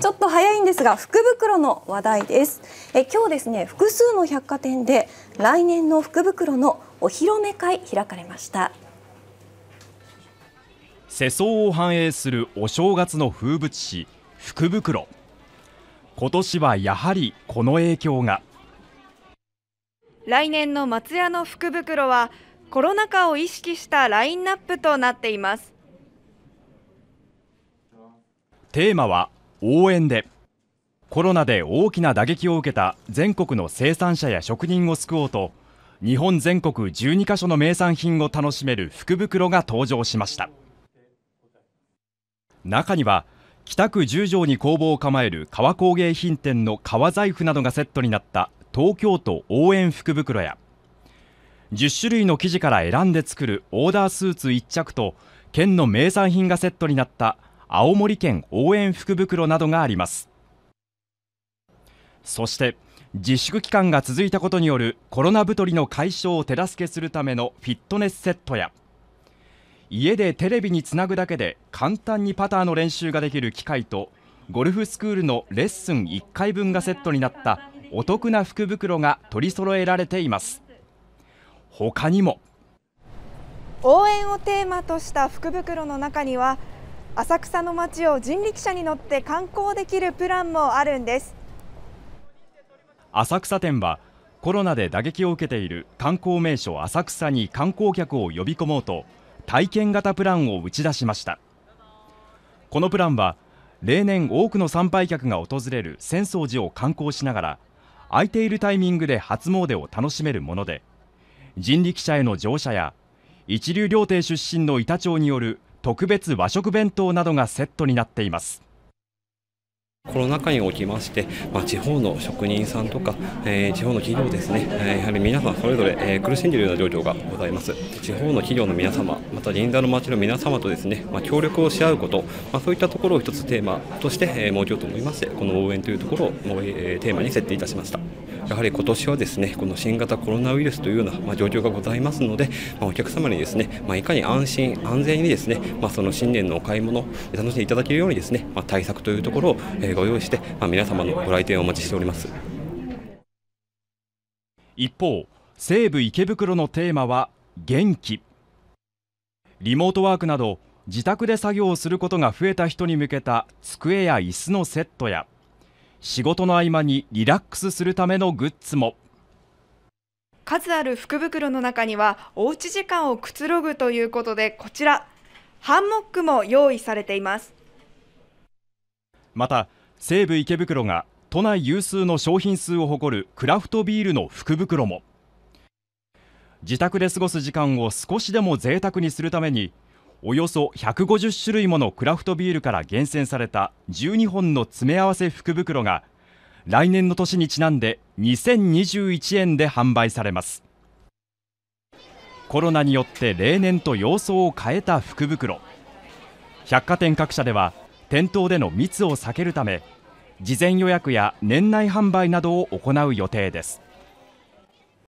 ちょっと早いんですが福袋の話題ですえ今日ですね複数の百貨店で来年の福袋のお披露目会開かれました世相を反映するお正月の風物詩福袋今年はやはりこの影響が来年の松屋の福袋はコロナ禍を意識したラインナップとなっていますテーマは応援でコロナで大きな打撃を受けた全国の生産者や職人を救おうと日本全国12カ所の名産品を楽しめる福袋が登場しました中には北区十条に工房を構える革工芸品店の革財布などがセットになった東京都応援福袋や10種類の生地から選んで作るオーダースーツ1着と県の名産品がセットになった青森県応援福袋などがありますそして自粛期間が続いたことによるコロナ太りの解消を手助けするためのフィットネスセットや家でテレビにつなぐだけで簡単にパターの練習ができる機械とゴルフスクールのレッスン1回分がセットになったお得な福袋が取り揃えられています他にも応援をテーマとした福袋の中には浅草の街を人力車に乗って観光できるプランもあるんです浅草店はコロナで打撃を受けている観光名所浅草に観光客を呼び込もうと体験型プランを打ち出しましたこのプランは例年多くの参拝客が訪れる浅草寺を観光しながら空いているタイミングで初詣を楽しめるもので人力車への乗車や一流料亭出身の板長による特別和食弁当などがセットになっていますコロナ禍におきまして、まあ、地方の職人さんとか、えー、地方の企業ですね、えー、やはり皆さんそれぞれ、えー、苦しんでいるような状況がございます地方の企業の皆様また銀座の町の皆様とですね、まあ、協力をし合うこと、まあ、そういったところを一つテーマとして、えー、設けようと思いましてこの応援というところを、えー、テーマに設定いたしましたやはり今年はですねこの新型コロナウイルスというような、まあ、状況がございますので、まあ、お客様にですね、まあ、いかに安心安全にですね、まあ、その新年のお買い物楽しんでいただけるようにですね、まあ、対策というところを、えーえご用意して、まあ、皆様のご来店をお待ちしております一方西武池袋のテーマは元気リモートワークなど自宅で作業をすることが増えた人に向けた机や椅子のセットや仕事の合間にリラックスするためのグッズも数ある福袋の中にはおうち時間をくつろぐということでこちらハンモックも用意されていますまた西武池袋が都内有数の商品数を誇るクラフトビールの福袋も自宅で過ごす時間を少しでも贅沢にするためにおよそ150種類ものクラフトビールから厳選された12本の詰め合わせ福袋が来年の年にちなんで2021円で販売されますコロナによって例年と様相を変えた福袋百貨店各社では店頭での密を避けるため事前予約や年内販売などを行う予定です